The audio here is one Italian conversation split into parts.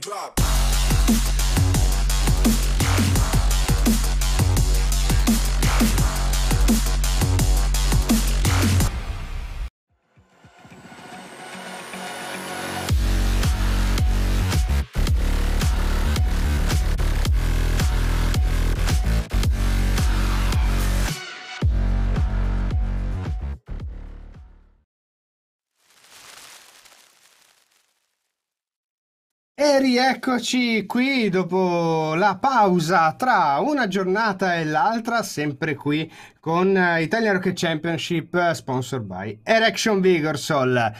drop. rieccoci qui dopo la pausa tra una giornata e l'altra, sempre qui con eh, Italian Rocket Championship eh, sponsored by Erection Vigorsol.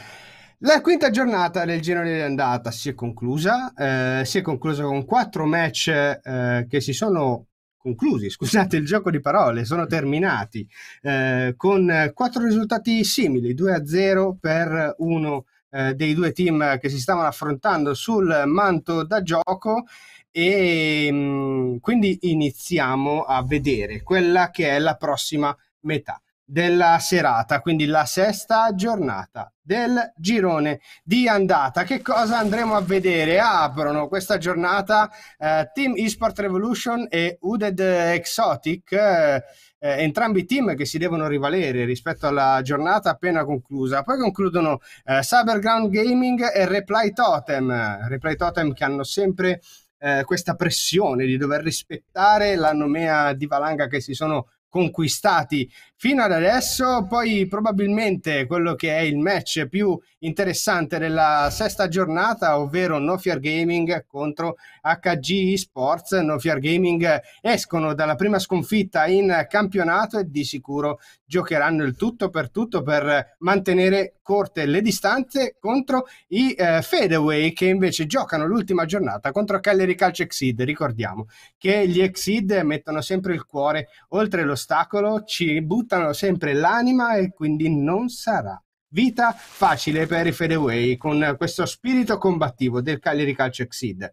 La quinta giornata del girone di andata si è conclusa, eh, si è conclusa con quattro match eh, che si sono conclusi, scusate il gioco di parole, sono terminati eh, con eh, quattro risultati simili, 2 a 0 per uno eh, dei due team che si stavano affrontando sul manto da gioco e mm, quindi iniziamo a vedere quella che è la prossima metà della serata, quindi la sesta giornata del girone di andata. Che cosa andremo a vedere? Aprono ah, questa giornata eh, Team Esport Revolution e Uded Exotic. Eh, eh, entrambi i team che si devono rivalere rispetto alla giornata appena conclusa. Poi concludono eh, Cyberground Gaming e Reply Totem, Reply Totem che hanno sempre eh, questa pressione di dover rispettare la nomea di valanga che si sono conquistati fino ad adesso. Poi probabilmente quello che è il match più interessante della sesta giornata, ovvero No Fear Gaming contro HG Sports. No Fear Gaming escono dalla prima sconfitta in campionato e di sicuro giocheranno il tutto per tutto per mantenere corte le distanze contro i eh, Fedeway che invece giocano l'ultima giornata contro Cagliari Calcio Exceed. Ricordiamo che gli Exceed mettono sempre il cuore oltre lo ostacolo ci buttano sempre l'anima e quindi non sarà vita facile per i Fedeway con questo spirito combattivo del Cagliari Calcio Exceed.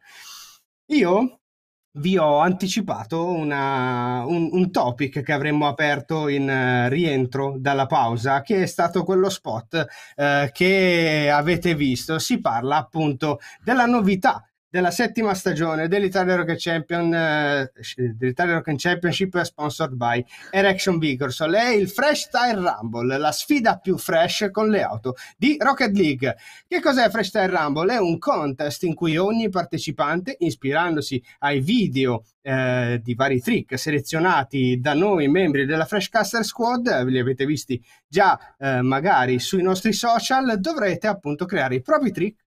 Io vi ho anticipato una, un, un, topic che avremmo aperto in uh, rientro dalla pausa, che è stato quello spot uh, che avete visto. Si parla appunto della novità della settima stagione dell'Italia Rock, Champion, eh, eh dell'Italia Rock Championship sponsored by Erection Vigorson è il Fresh Tire Rumble, la sfida più fresh con le auto di Rocket League. Che cos'è Fresh Tire Rumble? È un contest in cui ogni partecipante, ispirandosi ai video eh, di vari trick selezionati da noi membri della Fresh Caster Squad, eh, li avete visti già eh, magari sui nostri social, dovrete appunto creare i propri trick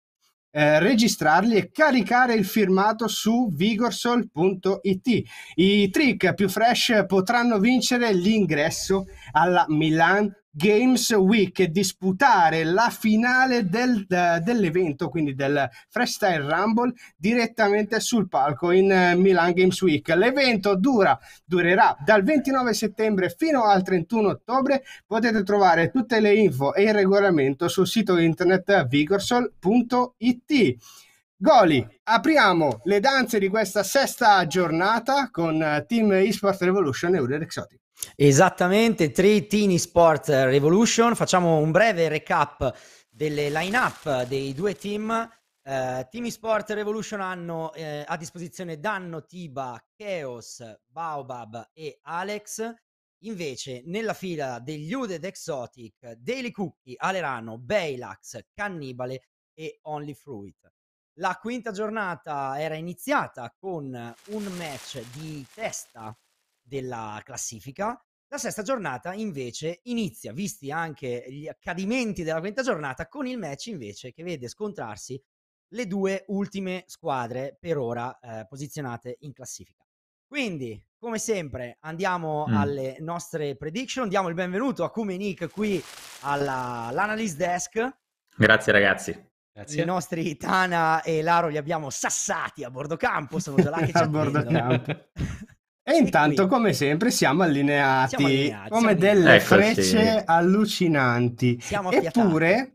eh, registrarli e caricare il firmato su vigorsol.it. I trick più fresh potranno vincere l'ingresso alla Milan Games Week e disputare la finale del, eh, dell'evento, quindi del Freestyle Rumble, direttamente sul palco in eh, Milan Games Week. L'evento dura, durerà dal 29 settembre fino al 31 ottobre. Potete trovare tutte le info e il regolamento sul sito internet vigorsol.it. Goli, apriamo le danze di questa sesta giornata con eh, Team Esports Revolution e Uriel Exotic. Esattamente, 3 Teeny Sport Revolution. Facciamo un breve recap delle line-up dei due team. Uh, eh, Team Sport Revolution hanno eh, a disposizione Danno, Tiba, Chaos, Baobab e Alex. Invece, nella fila degli Uded Exotic, Daily Cookie, Alerano, Beilax, Cannibale e Only Fruit. La quinta giornata era iniziata con un match di testa della classifica. La sesta giornata invece inizia, visti anche gli accadimenti della quinta giornata, con il match invece che vede scontrarsi le due ultime squadre per ora eh, posizionate in classifica. Quindi, come sempre, andiamo mm. alle nostre prediction. Diamo il benvenuto a Kumenik qui all'Analyst Desk. Grazie ragazzi. Grazie. I nostri Tana e Laro li abbiamo sassati a bordo campo, sono già là che ci a bordo campo. E intanto, come sempre, siamo allineati, siamo allineati come siamo delle allineati. frecce ecco, sì. allucinanti. Siamo Eppure,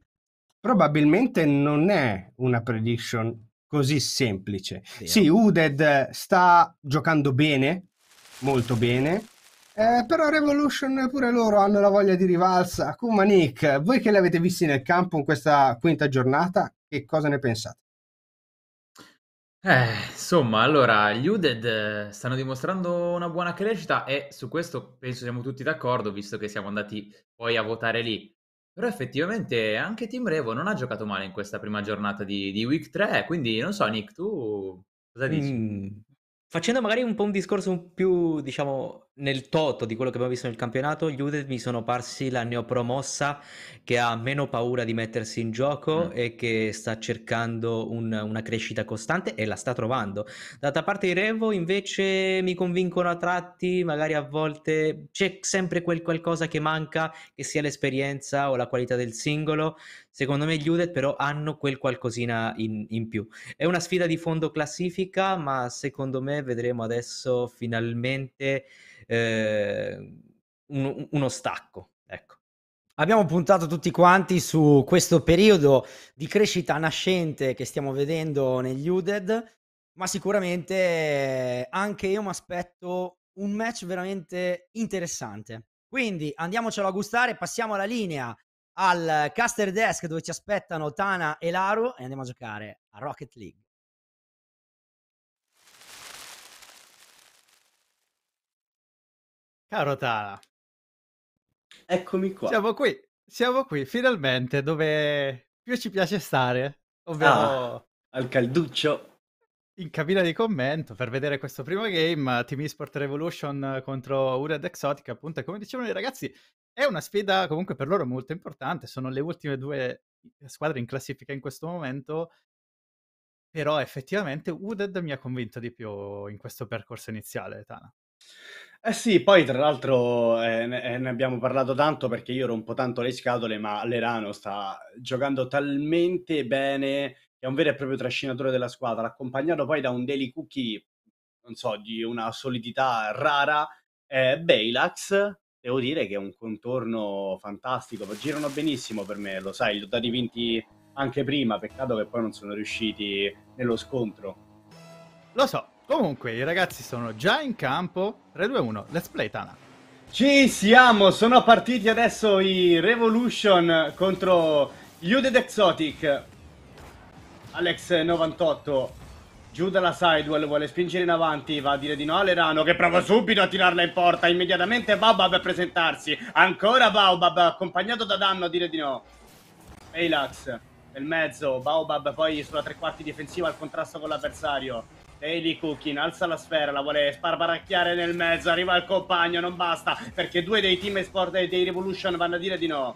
probabilmente non è una prediction così semplice. Sì, sì Uded sta giocando bene, molto bene. Eh, però Revolution pure loro hanno la voglia di rivalsa. Kuma Nick, voi che li avete visti nel campo in questa quinta giornata, che cosa ne pensate? Eh, insomma, allora, gli Uded eh, stanno dimostrando una buona crescita e su questo penso siamo tutti d'accordo, visto che siamo andati poi a votare lì. Però effettivamente anche Team Revo non ha giocato male in questa prima giornata di, di Week 3, eh, quindi non so, Nick, tu cosa dici? Mm, Facendo magari un po' un discorso più, diciamo, nel toto di quello che abbiamo visto nel campionato, gli Udet mi sono parsi la neopromossa che ha meno paura di mettersi in gioco mm. e che sta cercando un, una crescita costante e la sta trovando. D'altra parte i Revo invece mi convincono a tratti, magari a volte c'è sempre quel qualcosa che manca, che sia l'esperienza o la qualità del singolo. Secondo me gli Udet però hanno quel qualcosina in, in più. È una sfida di fondo classifica, ma secondo me vedremo adesso finalmente eh, un, uno stacco. Ecco. Abbiamo puntato tutti quanti su questo periodo di crescita nascente che stiamo vedendo negli UDED, ma sicuramente anche io mi aspetto un match veramente interessante. Quindi andiamocelo a gustare, passiamo la linea al caster desk dove ci aspettano Tana e Laru e andiamo a giocare a Rocket League. Caro Tala, Eccomi qua. siamo qui, siamo qui finalmente dove più ci piace stare, ah, ovvero Ah, al calduccio. in cabina di commento per vedere questo primo game, Team Esport Revolution contro Ured Exotic. appunto, e come dicevano i ragazzi, è una sfida comunque per loro molto importante, sono le ultime due squadre in classifica in questo momento, però effettivamente Uded mi ha convinto di più in questo percorso iniziale, Tana. Eh sì, poi tra l'altro eh, ne, eh, ne abbiamo parlato tanto perché io rompo tanto le scatole, ma Lerano sta giocando talmente bene è un vero e proprio trascinatore della squadra, accompagnato poi da un Daily Cookie, non so, di una solidità rara. Eh, Bailax, devo dire che è un contorno fantastico, girano benissimo per me, lo sai, li ho dati vinti anche prima, peccato che poi non sono riusciti nello scontro. Lo so, Comunque, i ragazzi sono già in campo. 3, 2, 1, let's play Tana. Ci siamo, sono partiti adesso i Revolution contro Juded Exotic. Alex98 giù dalla sidewall, vuole spingere in avanti, va a dire di no all'Erano che prova subito a tirarla in porta, immediatamente Baobab a presentarsi, ancora Baobab accompagnato da Danno a dire di no. Eilax nel mezzo, Baobab poi sulla tre quarti difensiva al contrasto con l'avversario. Ehi Cookin alza la sfera, la vuole sparbaracchiare nel mezzo, arriva il compagno, non basta, perché due dei team esport dei Revolution vanno a dire di no.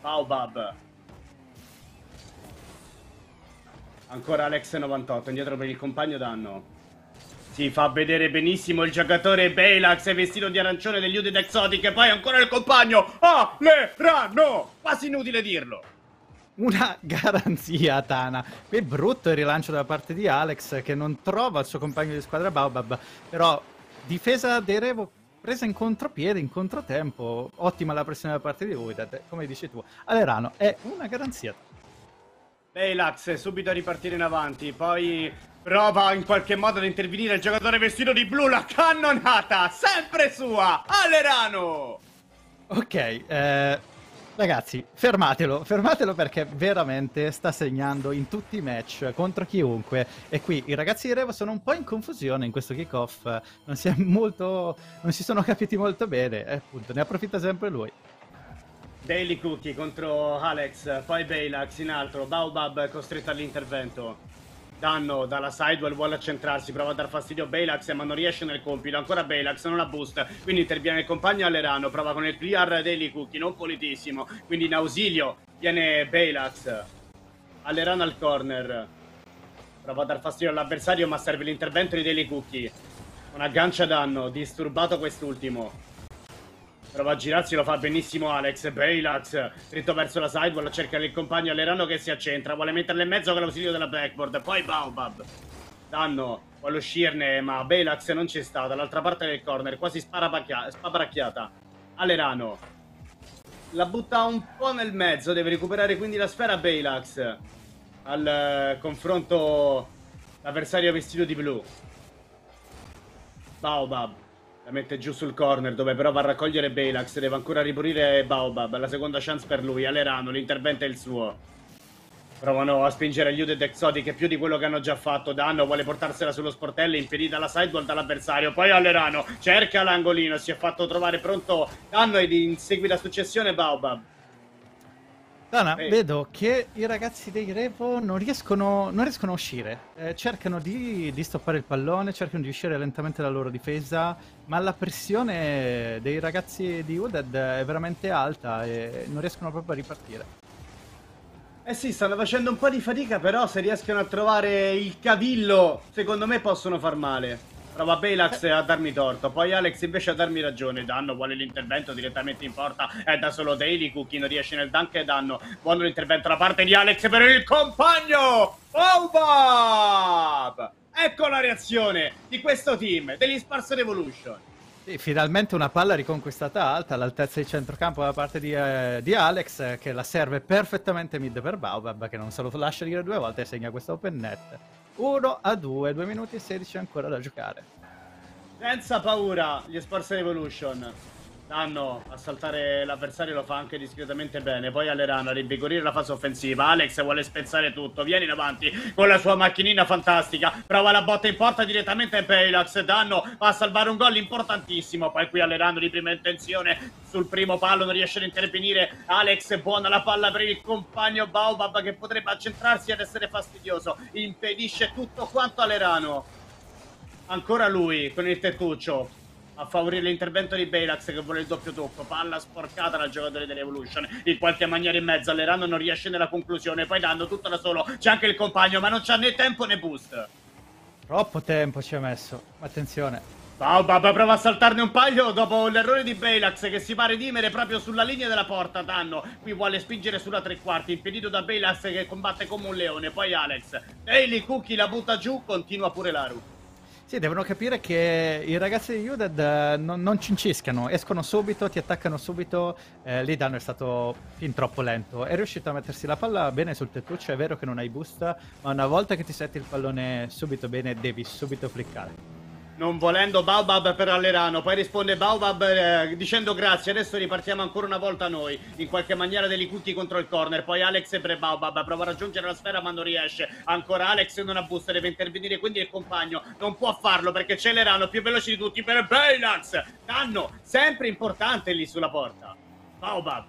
Baobab. Ancora Alex98, indietro per il compagno danno. Si fa vedere benissimo il giocatore Belax vestito di arancione degli Uded Exotic e poi ancora il compagno Alerano! Quasi inutile dirlo una garanzia Tana. Qui è brutto il rilancio da parte di Alex che non trova il suo compagno di squadra Baobab, però difesa dei Revo presa in contropiede, in controtempo, ottima la pressione da parte di Voidad, come dici tu. Alerano è una garanzia. Ehi Beilax subito a ripartire in avanti, poi prova in qualche modo ad intervenire il giocatore vestito di blu, la cannonata, sempre sua, Alerano! Ok, eh Ragazzi, fermatelo, fermatelo perché veramente sta segnando in tutti i match contro chiunque e qui i ragazzi di Revo sono un po' in confusione in questo kickoff, non si, molto, non si sono capiti molto bene e eh, appunto ne approfitta sempre lui. Daily Cookie contro Alex, poi Baylax in altro, Baobab costretto all'intervento danno dalla sidewall, vuole accentrarsi, prova a dar fastidio a Baylax, ma non riesce nel compito, ancora Baylax, non ha boost, quindi interviene il compagno Allerano, prova con il clear Daily Cookie, non pulitissimo, quindi in ausilio viene Baylax, Allerano al corner, prova a dar fastidio all'avversario, ma serve l'intervento di Daily Cookie, una gancia danno, disturbato quest'ultimo, Prova a girarsi, lo fa benissimo Alex. Bailat, dritto verso la sidewall, cerca il compagno Allerano che si accentra. Vuole metterle in mezzo con l'ausilio della backboard. Poi Baobab. Danno, vuole uscirne, ma Bailax non c'è stata. Dall'altra parte del corner, quasi spabracchiata. Allerano. La butta un po' nel mezzo, deve recuperare quindi la sfera Bailax. Al eh, confronto l'avversario vestito di blu. Baobab la mette giù sul corner dove però va a raccogliere Belax, deve ancora ripulire Baobab, la seconda chance per lui, Alerano, l'intervento è il suo. Provano a spingere gli Uded Exotic più di quello che hanno già fatto. Danno vuole portarsela sullo sportello, impedita la sidewall dall'avversario. Poi Allerano cerca l'angolino, si è fatto trovare pronto Danno ed in seguita successione Baobab. Dana, Ehi. vedo che i ragazzi dei Revo non riescono, non riescono a uscire. Eh, cercano di, di stoppare il pallone, cercano di uscire lentamente dalla loro difesa, ma la pressione dei ragazzi di Wooded è veramente alta e non riescono proprio a ripartire. Eh sì, stanno facendo un po' di fatica, però se riescono a trovare il cavillo, secondo me possono far male. Prova Belax a darmi torto, poi Alex invece a darmi ragione. Danno vuole l'intervento direttamente in porta, è da solo Daily, non riesce nel dunk e danno. Buono l'intervento da parte di Alex per il compagno! Obab! Ecco la reazione di questo team, degli Sparse Revolution. E finalmente una palla riconquistata alta all'altezza di centrocampo da parte di, eh, di Alex eh, che la serve perfettamente mid per Baobab che non se lo lascia dire due volte e segna questo open net. 1 a 2, 2 minuti e 16 ancora da giocare. Senza paura gli Sports Revolution danno a saltare l'avversario lo fa anche discretamente bene. Poi Allerano a rinvigorire la fase offensiva. Alex vuole spezzare tutto. Viene in avanti con la sua macchinina fantastica. Prova la botta in porta direttamente a Pelax. Danno va a salvare un gol importantissimo. Poi qui Allerano di prima intenzione sul primo palo non riesce ad intervenire. Alex buona la palla per il compagno Baobab che potrebbe accentrarsi ad essere fastidioso. Impedisce tutto quanto Allerano. Ancora lui con il tettuccio a favorire l'intervento di Baylax che vuole il doppio tocco, palla sporcata dal giocatore dell'Evolution, in qualche maniera in mezzo Lerano non riesce nella conclusione, poi dando tutto da solo, c'è anche il compagno ma non c'ha né tempo né boost troppo tempo ci ha messo, attenzione Baobab prova a saltarne un paio dopo l'errore di Baylax che si pare dimere proprio sulla linea della porta. Danno qui vuole spingere sulla tre quarti, impedito da Baylax che combatte come un leone. Poi Alex, Daily Cookie la butta giù, continua pure Laru. Sì, devono capire che i ragazzi di Uded eh, non, non cinciscano, escono subito, ti attaccano subito. Eh, lì danno è stato fin troppo lento. È riuscito a mettersi la palla bene sul tettuccio, è vero che non hai boost, ma una volta che ti setti il pallone subito bene devi subito cliccare. Non volendo Baobab per Allerano, poi risponde Baobab eh, dicendo grazie, adesso ripartiamo ancora una volta noi, in qualche maniera Delicucchi contro il corner, poi Alex per Baobab, prova a raggiungere la sfera ma non riesce, ancora Alex non ha busta, deve intervenire quindi il compagno, non può farlo perché c'è Lerano più veloce di tutti per Baylax, danno sempre importante lì sulla porta, Baobab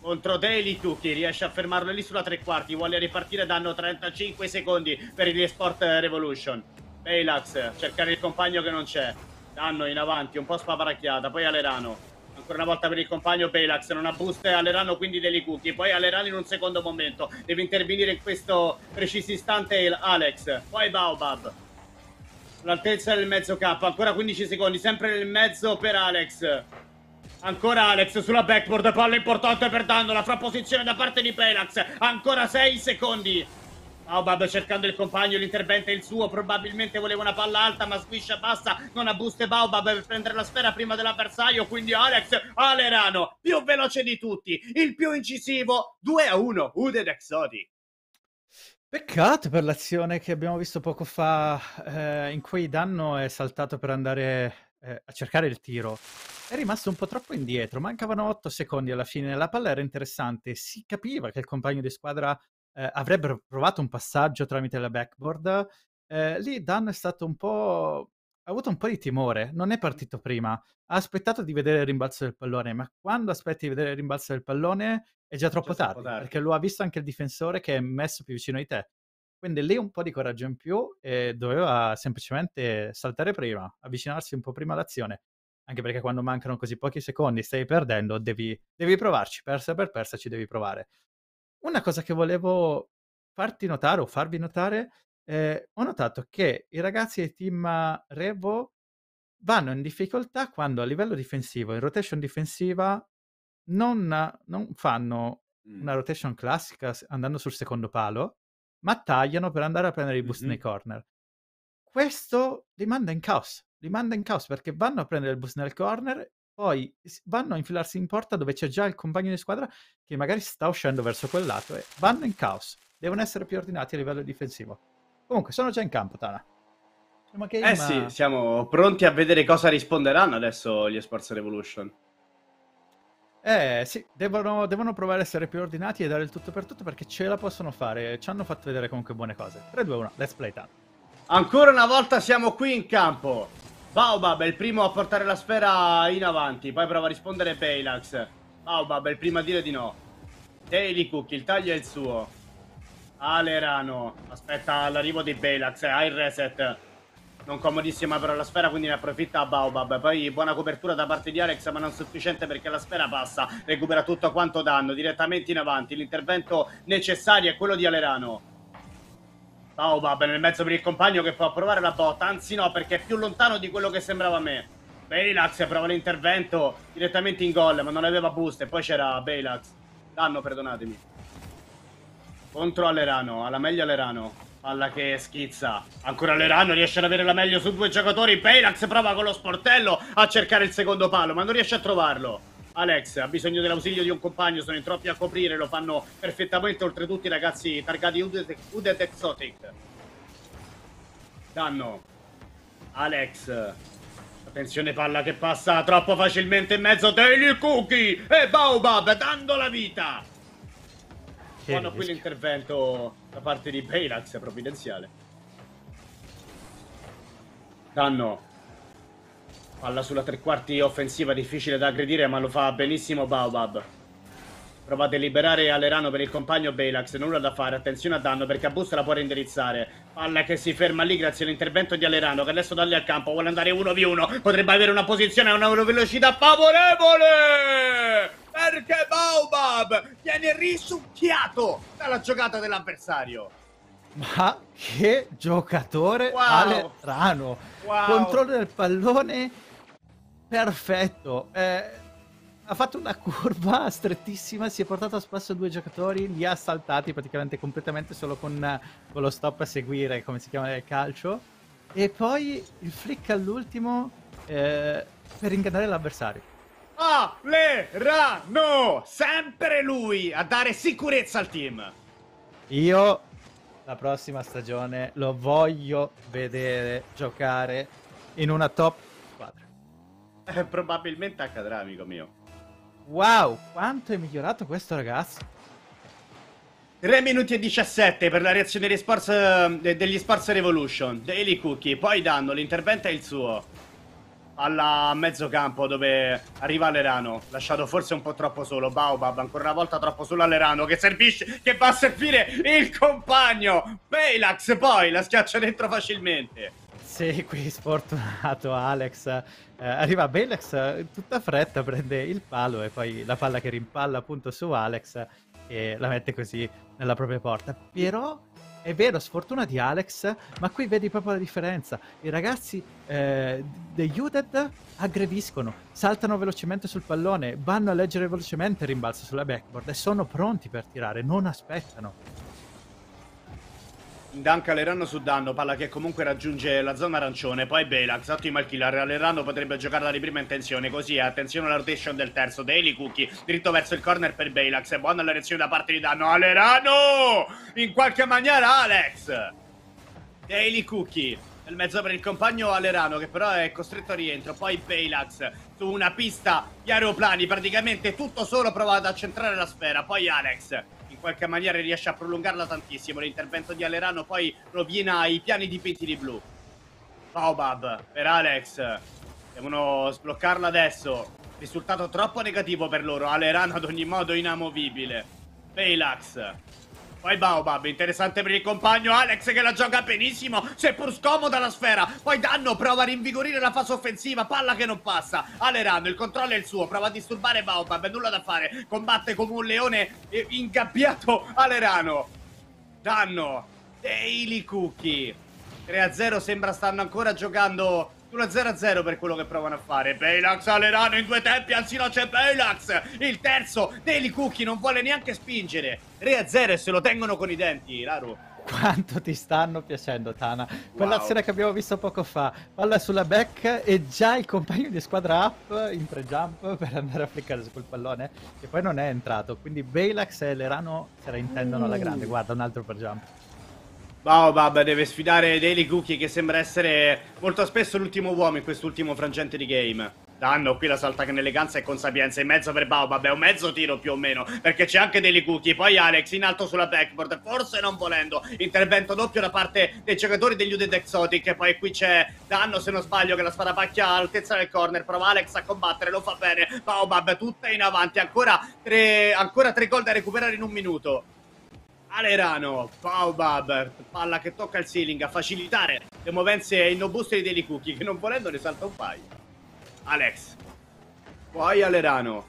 contro Daily Cookie riesce a fermarlo lì sulla tre quarti vuole ripartire danno 35 secondi per gli Sport Revolution Bailax, cercare il compagno che non c'è. Danno in avanti, un po' spavaracchiata, poi Alerano. Ancora una volta per il compagno Bailax, non ha boost, Alerano quindi degli cookie. Poi Alerano in un secondo momento. Deve intervenire in questo preciso istante Alex. Poi Baobab. L'altezza del mezzo K, ancora 15 secondi, sempre nel mezzo per Alex. Ancora Alex sulla backboard, palla importante per Dandola, fra posizione da parte di Pelax, ancora 6 secondi. No, ah, cercando il compagno, l'intervento è il suo. Probabilmente voleva una palla alta, ma squiscia bassa. Non ha buste Baobab per prendere la sfera prima dell'avversario. Quindi Alex Alerano, più veloce di tutti, il più incisivo. 2 a 1, Uded Exotic. Peccato per l'azione che abbiamo visto poco fa, eh, in cui Danno è saltato per andare eh, a cercare il tiro. È rimasto un po' troppo indietro, mancavano 8 secondi alla fine, la palla era interessante, si capiva che il compagno di squadra eh, avrebbero provato un passaggio tramite la backboard, eh, lì Dan è stato un po'... ha avuto un po' di timore, non è partito prima, ha aspettato di vedere il rimbalzo del pallone, ma quando aspetti di vedere il rimbalzo del pallone è già troppo, è già troppo tardi, perché lo ha visto anche il difensore che è messo più vicino di te. Quindi lì un po' di coraggio in più e doveva semplicemente saltare prima, avvicinarsi un po' prima all'azione anche perché quando mancano così pochi secondi stai perdendo, devi, devi provarci, persa per persa ci devi provare. Una cosa che volevo farti notare o farvi notare, eh, ho notato che i ragazzi di team Revo vanno in difficoltà quando a livello difensivo, in rotation difensiva, non, non fanno una rotation classica andando sul secondo palo, ma tagliano per andare a prendere i boost mm-hmm. nei corner. Questo li manda in caos, li manda in caos perché vanno a prendere il boost nel corner poi vanno a infilarsi in porta dove c'è già il compagno di squadra che magari sta uscendo verso quel lato e vanno in caos. Devono essere più ordinati a livello difensivo. Comunque, sono già in campo, Tana. Siamo okay, eh ma... sì, siamo pronti a vedere cosa risponderanno adesso gli Sparse Revolution. Eh sì, devono, devono, provare a essere più ordinati e dare il tutto per tutto perché ce la possono fare. Ci hanno fatto vedere comunque buone cose. 3, 2, 1, let's play Tana. Ancora una volta siamo qui in campo. Baobab è il primo a portare la sfera in avanti, poi prova a rispondere Baylax. Baobab è il primo a dire di no. Daily Cook, il taglio è il suo. Alerano, aspetta l'arrivo di Baylax, eh, ha il reset. Non comodissima però la sfera, quindi ne approfitta Baobab. Poi buona copertura da parte di Alex, ma non sufficiente perché la sfera passa. Recupera tutto quanto danno, direttamente in avanti. L'intervento necessario è quello di Alerano. Oh, va bene, nel mezzo per il compagno che può provare la botta. Anzi no, perché è più lontano di quello che sembrava a me. Bailax prova l'intervento direttamente in gol, ma non aveva boost. E poi c'era Bailax. Danno, perdonatemi. Contro Allerano, alla meglio Allerano. Palla che schizza. Ancora Lerano riesce ad avere la meglio su due giocatori. Pelax prova con lo sportello a cercare il secondo palo, ma non riesce a trovarlo. Alex ha bisogno dell'ausilio di un compagno, sono in troppi a coprire, lo fanno perfettamente oltretutto i ragazzi targati Udet, Udet Exotic. Danno. Alex. Attenzione palla che passa troppo facilmente in mezzo. Daily Cookie e Baobab dando la vita. Buono qui l'intervento da parte di Baylax, provvidenziale. Danno Palla sulla tre quarti offensiva, difficile da aggredire, ma lo fa benissimo Baobab. Prova a deliberare Alerano per il compagno Belax, nulla da fare, attenzione a danno perché a Busta la può reindirizzare. Palla che si ferma lì grazie all'intervento di Alerano che adesso dà lì al campo, vuole andare 1v1, potrebbe avere una posizione a una velocità favorevole! Perché Baobab viene risucchiato dalla giocata dell'avversario. Ma che giocatore wow. Alerano! Wow. Controllo del pallone Perfetto. Eh, ha fatto una curva strettissima, si è portato a spasso due giocatori, li ha saltati praticamente completamente solo con, con lo stop a seguire, come si chiama nel calcio. E poi il flick all'ultimo eh, per ingannare l'avversario. Alerano! Sempre lui a dare sicurezza al team. Io la prossima stagione lo voglio vedere giocare in una top eh, probabilmente accadrà, amico mio. Wow, quanto è migliorato questo ragazzo. 3 minuti e 17 per la reazione degli Sports, eh, degli sports Revolution. Daily Cookie, poi danno, l'intervento è il suo. Alla campo dove arriva Lerano, lasciato forse un po' troppo solo. Baobab ancora una volta troppo solo a Lerano che servisce, che va a servire il compagno. Belax poi la schiaccia dentro facilmente. qui sfortunato Alex. Eh, arriva Belex, tutta fretta prende il palo e poi la palla che rimpalla appunto su Alex e la mette così nella propria porta. Però è vero, sfortuna di Alex, ma qui vedi proprio la differenza. I ragazzi eh, degli Uded aggrediscono, saltano velocemente sul pallone, vanno a leggere velocemente il rimbalzo sulla backboard e sono pronti per tirare, non aspettano. Danca Lerano su danno, palla che comunque raggiunge la zona arancione, poi Belax, ottimo il killer, Lerano potrebbe giocare di prima intenzione, così attenzione alla rotation del terzo, Daily Cookie, dritto verso il corner per Belax, buona la reazione da parte di danno, Alerano! In qualche maniera Alex! Daily Cookie, nel mezzo per il compagno Alerano che però è costretto a rientro poi Belax su una pista di aeroplani praticamente tutto solo prova ad accentrare la sfera poi Alex in qualche maniera riesce a prolungarla tantissimo. L'intervento di Alerano poi rovina i piani dipinti di blu. Baobab per Alex. Devono sbloccarla adesso. Risultato troppo negativo per loro. Alerano ad ogni modo inamovibile. Pelax poi Baobab, interessante per il compagno Alex che la gioca benissimo, seppur scomoda la sfera. Poi Danno prova a rinvigorire la fase offensiva, palla che non passa. Alerano, il controllo è il suo, prova a disturbare Baobab, nulla da fare. Combatte come un leone eh, ingabbiato Alerano. Danno, Daily Cookie. 3-0 sembra stanno ancora giocando addirittura 0-0 per quello che provano a fare. Baylax all'erano in due tempi, Ansino c'è Baylax. Il terzo, Daily Cookie non vuole neanche spingere. 3-0 e se lo tengono con i denti, Raru. Quanto ti stanno piacendo, Tana. Quell'azione wow. che abbiamo visto poco fa. Palla sulla back e già il compagno di squadra up in pre-jump per andare a fliccare su quel pallone che poi non è entrato. Quindi Baylax e Lerano se la intendono alla mm. grande. Guarda, un altro pre-jump. Baobab deve sfidare Daily Cookie che sembra essere molto spesso l'ultimo uomo in quest'ultimo frangente di game. Danno qui la salta con eleganza e con sapienza in mezzo per Baobab, è un mezzo tiro più o meno, perché c'è anche Daily Cookie, poi Alex in alto sulla backboard, forse non volendo, intervento doppio da parte dei giocatori degli Uded Exotic, poi qui c'è Danno se non sbaglio che la sparapacchia all'altezza del corner, prova Alex a combattere, lo fa bene, Baobab tutta in avanti, ancora tre, ancora tre gol da recuperare in un minuto. Alerano, Baobab, palla che tocca il ceiling a facilitare le movenze innobuste dei Deli Cookie che non volendo ne salta un paio. Alex, poi Alerano,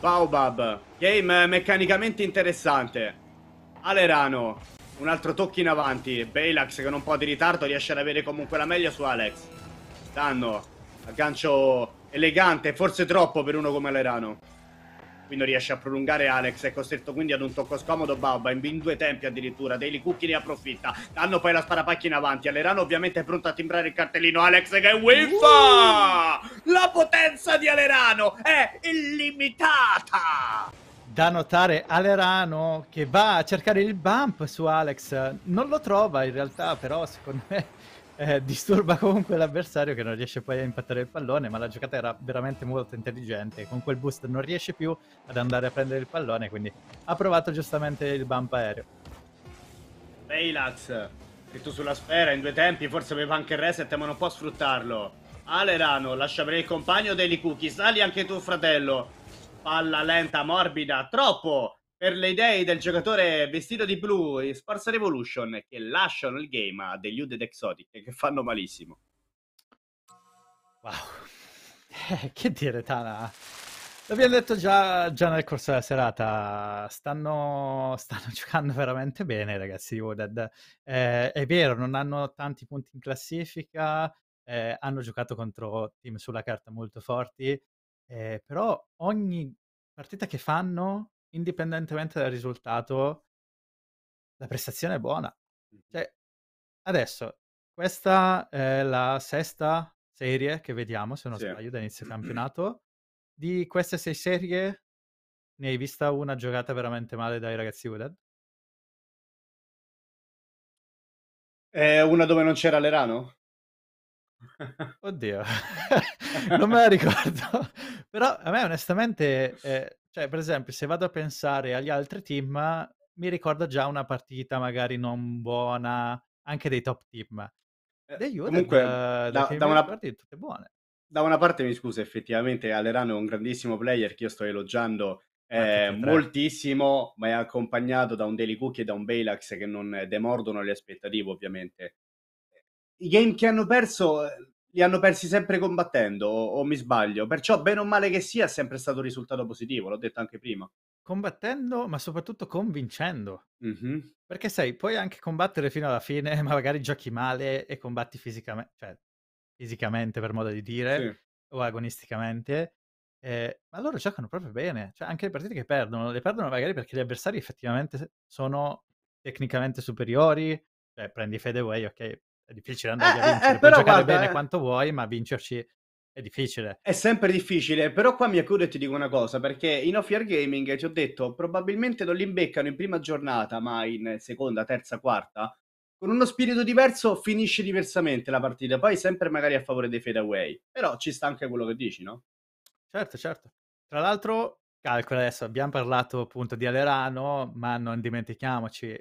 Baobab, game meccanicamente interessante. Alerano, un altro tocco in avanti, Bailax che con un po' di ritardo riesce ad avere comunque la meglio su Alex. Danno, aggancio elegante, forse troppo per uno come Alerano qui non riesce a prolungare Alex, è costretto quindi ad un tocco scomodo Bauba in due tempi addirittura, Daily Cookie ne approfitta, danno poi la sparapacchia in avanti, Alerano ovviamente è pronto a timbrare il cartellino, Alex che wiffa! Uh! La potenza di Alerano è illimitata! da notare Alerano che va a cercare il bump su Alex. Non lo trova in realtà, però secondo me eh, disturba comunque l'avversario che non riesce poi a impattare il pallone, ma la giocata era veramente molto intelligente. Con quel boost non riesce più ad andare a prendere il pallone, quindi ha provato giustamente il bump aereo. Veilax, scritto sulla sfera in due tempi, forse aveva anche il reset ma non può sfruttarlo. Alerano, lascia per il compagno dei Licucchi, sali anche tu fratello. Palla lenta, morbida, troppo! per le idee del giocatore vestito di blu in Sports Revolution che lasciano il game a degli Uded Exotic che fanno malissimo. Wow. che dire, Tana? L'abbiamo detto già, già, nel corso della serata, stanno, stanno giocando veramente bene ragazzi di Wooded. Eh, è vero, non hanno tanti punti in classifica, eh, hanno giocato contro team sulla carta molto forti, eh, però ogni partita che fanno indipendentemente dal risultato, la prestazione è buona. Cioè, adesso, questa è la sesta serie che vediamo, se non sì. sbaglio, da inizio campionato. Di queste sei serie, ne hai vista una giocata veramente male dai ragazzi Wooded? È eh, una dove non c'era l'Erano? Oddio, non me la ricordo. Però a me onestamente eh, cioè, per esempio, se vado a pensare agli altri team, mi ricorda già una partita magari non buona, anche dei top team. The eh, United, Comunque, mhmm, eh, da, da, da una... partita tutte buone. Da una parte mi scusa, effettivamente Alerano è un grandissimo player che io sto elogiando eh, moltissimo, ma è accompagnato da un Daily Cookie e da un Bailax che non demordono le aspettative, ovviamente. I game che hanno perso eh, li hanno persi sempre combattendo, o, o mi sbaglio. Perciò, bene o male che sia, è sempre stato un risultato positivo, l'ho detto anche prima. Combattendo, ma soprattutto convincendo. Mm-hmm. Perché sai, puoi anche combattere fino alla fine, ma magari giochi male e combatti fisicamente, cioè fisicamente per modo di dire, sì. o agonisticamente. Eh, ma loro giocano proprio bene, cioè anche le partite che perdono, le perdono magari perché gli avversari effettivamente sono tecnicamente superiori, cioè prendi Fedeway, ok, è difficile andare eh, a eh, vincere, eh, puoi giocare guarda, bene eh. quanto vuoi, ma vincerci è difficile. È sempre difficile, però qua mi accudo e ti dico una cosa, perché in off year gaming ti ho detto, probabilmente non li imbeccano in prima giornata, ma in seconda, terza, quarta, con uno spirito diverso finisce diversamente la partita, poi sempre magari a favore dei fadeaway, però ci sta anche quello che dici, no? Certo, certo. Tra l'altro, calcola adesso, abbiamo parlato appunto di Alerano, ma non dimentichiamoci,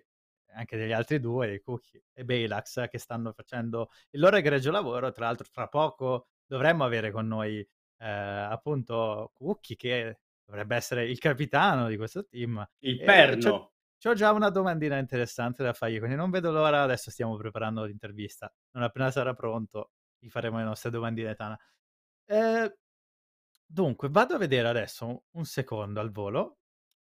anche degli altri due, di Cookie e Baylax, che stanno facendo il loro egregio lavoro. Tra l'altro, tra poco dovremmo avere con noi eh, appunto Cookie, che dovrebbe essere il capitano di questo team. Il e perno. C'ho, c'ho già una domandina interessante da fargli, quindi non vedo l'ora. Adesso stiamo preparando l'intervista. Non appena sarà pronto, gli faremo le nostre domandine, Tana. Eh, dunque, vado a vedere adesso un secondo al volo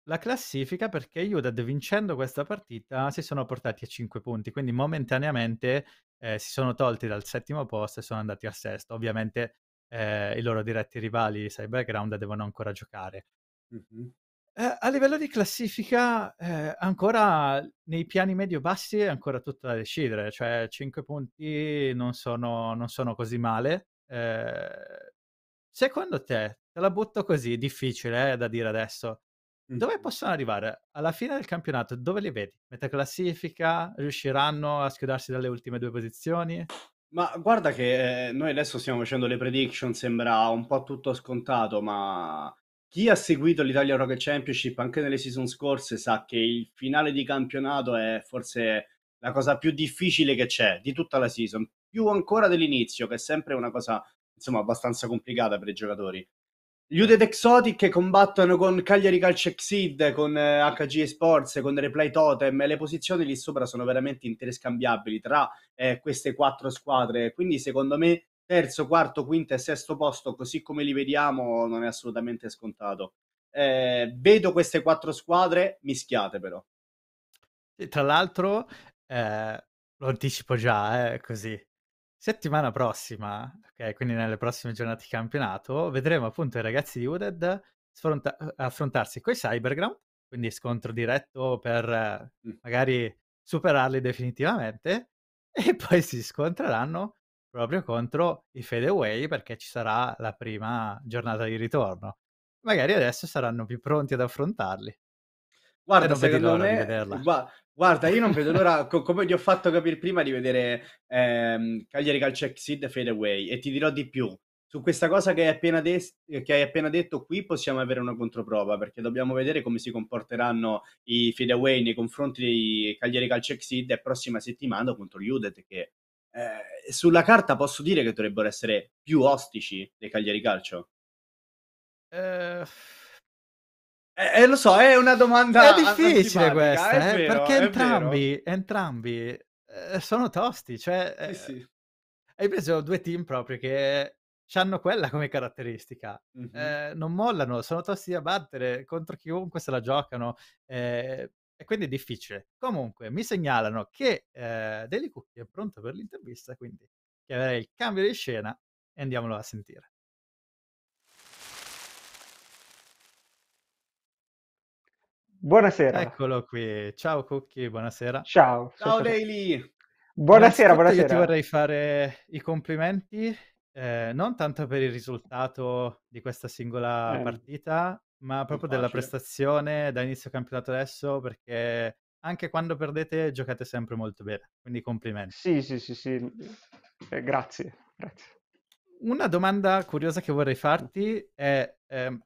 la classifica perché Udad vincendo questa partita si sono portati a 5 punti, quindi momentaneamente eh, si sono tolti dal settimo posto e sono andati al sesto. Ovviamente eh, i loro diretti rivali, Cyber Ground, devono ancora giocare. Mm-hmm. Eh, a livello di classifica, eh, ancora nei piani medio-bassi è ancora tutto da decidere, cioè 5 punti non sono, non sono così male. Eh, secondo te, te la butto così, difficile eh, da dire adesso, dove possono arrivare? Alla fine del campionato, dove li vedi? Metà classifica? Riusciranno a schiodarsi dalle ultime due posizioni? Ma guarda che eh, noi adesso stiamo facendo le prediction, sembra un po' tutto scontato, ma chi ha seguito l'Italia Rocket Championship anche nelle season scorse sa che il finale di campionato è forse la cosa più difficile che c'è di tutta la season, più ancora dell'inizio, che è sempre una cosa insomma abbastanza complicata per i giocatori. Gli Uded Exotic che combattono con Cagliari Calcio Calcexid, con eh, HG Sports, con Replay Totem, le posizioni lì sopra sono veramente interscambiabili tra eh, queste quattro squadre, quindi secondo me terzo, quarto, quinto e sesto posto, così come li vediamo, non è assolutamente scontato. Eh, vedo queste quattro squadre mischiate però. E tra l'altro, eh, lo anticipo già, eh, così, Settimana prossima, ok, quindi nelle prossime giornate di campionato, vedremo appunto i ragazzi di Uded sfronta- eh, affrontarsi i Cyberground, quindi scontro diretto per magari superarli definitivamente, e poi si scontreranno proprio contro i fadeaway perché ci sarà la prima giornata di ritorno. Magari adesso saranno più pronti ad affrontarli. Guarda, secondo me, guarda, Guarda, io non vedo l'ora, co- come ti ho fatto capire prima, di vedere ehm, Cagliari Calcexid Fade Away e ti dirò di più. Su questa cosa che hai, appena des- che hai appena detto qui possiamo avere una controprova perché dobbiamo vedere come si comporteranno i fadeaway nei confronti dei Cagliari Calcexid e prossima settimana contro gli Udet che eh, sulla carta posso dire che dovrebbero essere più ostici dei Cagliari Calcio. Eh... Eh, eh, lo so, è una domanda. È difficile questa, eh, è vero, perché entrambi, entrambi eh, sono tosti. Cioè, sì, eh, sì. Hai preso due team proprio che hanno quella come caratteristica. Mm-hmm. Eh, non mollano, sono tosti da battere contro chiunque se la giocano. Eh, e quindi è difficile. Comunque, mi segnalano che eh, Daily Cookie è pronto per l'intervista, quindi chiederei il cambio di scena e andiamolo a sentire. Buonasera. Eccolo qui. Ciao Cookie, buonasera. Ciao. Ciao Daily. Buonasera, buonasera. Io ti vorrei fare i complimenti, eh, non tanto per il risultato di questa singola eh. partita, ma proprio della prestazione da inizio campionato adesso, perché anche quando perdete giocate sempre molto bene, quindi complimenti. Sì, sì, sì, sì. Eh, grazie, grazie. Una domanda curiosa che vorrei farti è, eh,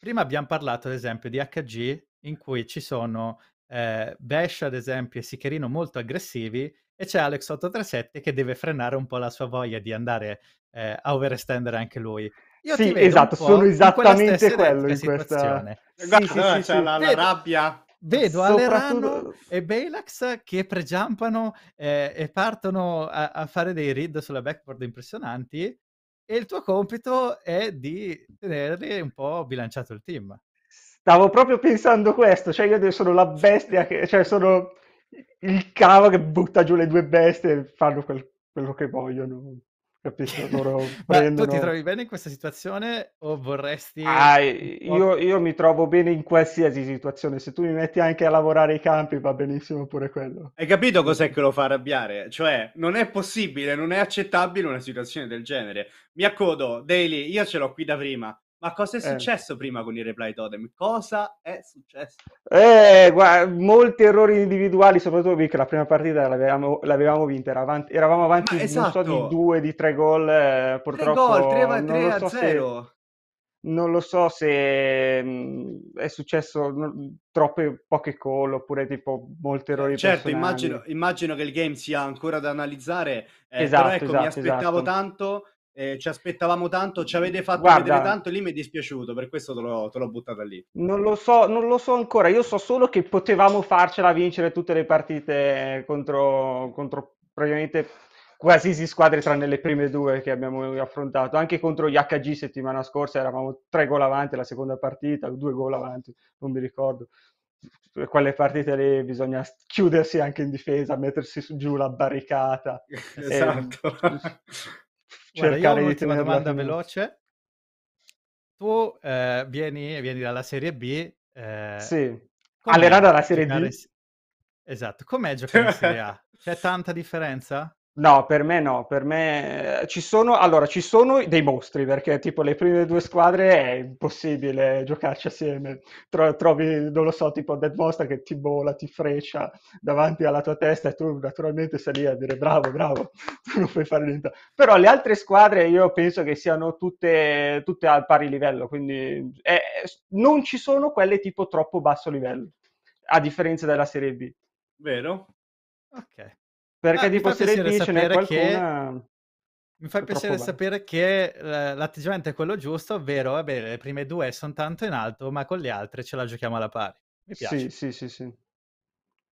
prima abbiamo parlato ad esempio di HG in cui ci sono eh, Bash ad esempio e Sicherino molto aggressivi e c'è Alex837 che deve frenare un po' la sua voglia di andare eh, a overestendere anche lui. Io sì, esatto, sono esattamente quello in questa eh, sì, Guarda, sì, c'è sì, la, la rabbia vedo Soprattutto... Alerano e Belax che pregiampano eh, e partono a, a, fare dei read sulla backboard impressionanti e il tuo compito è di tenerli un po' bilanciato il team. Stavo proprio pensando questo, cioè io sono la bestia, che, cioè sono il cavo che butta giù le due bestie e fanno quel, quello che vogliono. Capisco, loro prendono... tu ti trovi bene in questa situazione o vorresti... Ah, io, io, mi trovo bene in qualsiasi situazione, se tu mi metti anche a lavorare i campi va benissimo pure quello. Hai capito cos'è che lo fa arrabbiare? Cioè, non è possibile, non è accettabile una situazione del genere. Mi accodo, Daily, io ce l'ho qui da prima, ma cosa è eh. successo eh. prima con i reply totem? Cosa è successo? Eh, guarda, molti errori individuali, soprattutto perché la prima partita l'avevamo, l'avevamo vinta, avanti, eravamo avanti Ma esatto. so, di esatto. due, di tre gol, eh, purtroppo. Tre gol, 3, a 0. So non lo so se mh, mm, è successo troppe poche call oppure tipo molti errori certo immagino, immagino, che il game sia ancora da analizzare eh, esatto, però ecco esatto, mi aspettavo esatto. tanto eh, ci aspettavamo tanto, ci avete fatto Guarda, vedere tanto e lì mi è dispiaciuto, per questo te l'ho, te l'ho buttata lì. Non lo, so, non lo so ancora, io so solo che potevamo farcela vincere tutte le partite contro, contro praticamente qualsiasi squadra tranne le prime due che abbiamo affrontato, anche contro gli HG settimana scorsa eravamo tre gol avanti la seconda partita, due gol avanti, non mi ricordo. quelle partite lì bisogna chiudersi anche in difesa, mettersi giù la barricata. Ehm, esatto. E... Guarda, cercare di tenere domanda fine. veloce. Tu eh, vieni, vieni, dalla Serie B. Eh, sì, allerà dalla Serie giocare... B. Esatto, com'è giocare in Serie A? C'è tanta differenza? No, per me no, per me eh, ci sono allora ci sono dei mostri, perché tipo le prime due squadre è impossibile giocarci assieme. Tro trovi, non lo so, tipo Dead Monster che ti vola, ti freccia davanti alla tua testa e tu naturalmente sei lì a dire bravo, bravo, tu non puoi fare niente. Però le altre squadre io penso che siano tutte, tutte al pari livello, quindi è, eh, non ci sono quelle tipo troppo basso livello, a differenza della Serie B. Vero? Ok. Perché ah, di possibilità ce n'è qualcuna... Che... Mi fa piacere sapere che eh, l'atteggiamento è quello giusto, ovvero vabbè, le prime due sono tanto in alto, ma con le altre ce la giochiamo alla pari. Mi piace. Sì, sì, sì. sì.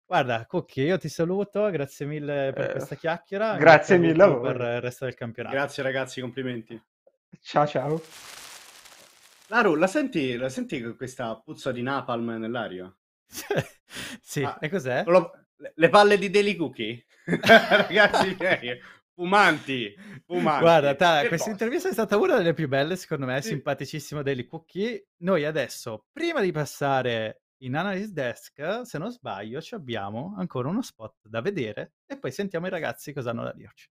Guarda, Cucchi, io ti saluto, grazie mille per eh, questa chiacchiera. Grazie mille a voi. Per il resto del campionato. Grazie ragazzi, complimenti. Ciao, ciao. Laru, la senti, la senti questa puzza di napalm nell'aria? sì, ah, e cos'è? Lo, le, palle di Daily Cookie, ragazzi miei, fumanti, fumanti. Guarda, ta, questa posso. intervista è stata una delle più belle, secondo me, sì. simpaticissimo Daily Cookie. Noi adesso, prima di passare in Analyst Desk, se non sbaglio, ci abbiamo ancora uno spot da vedere e poi sentiamo i ragazzi cosa hanno da dirci.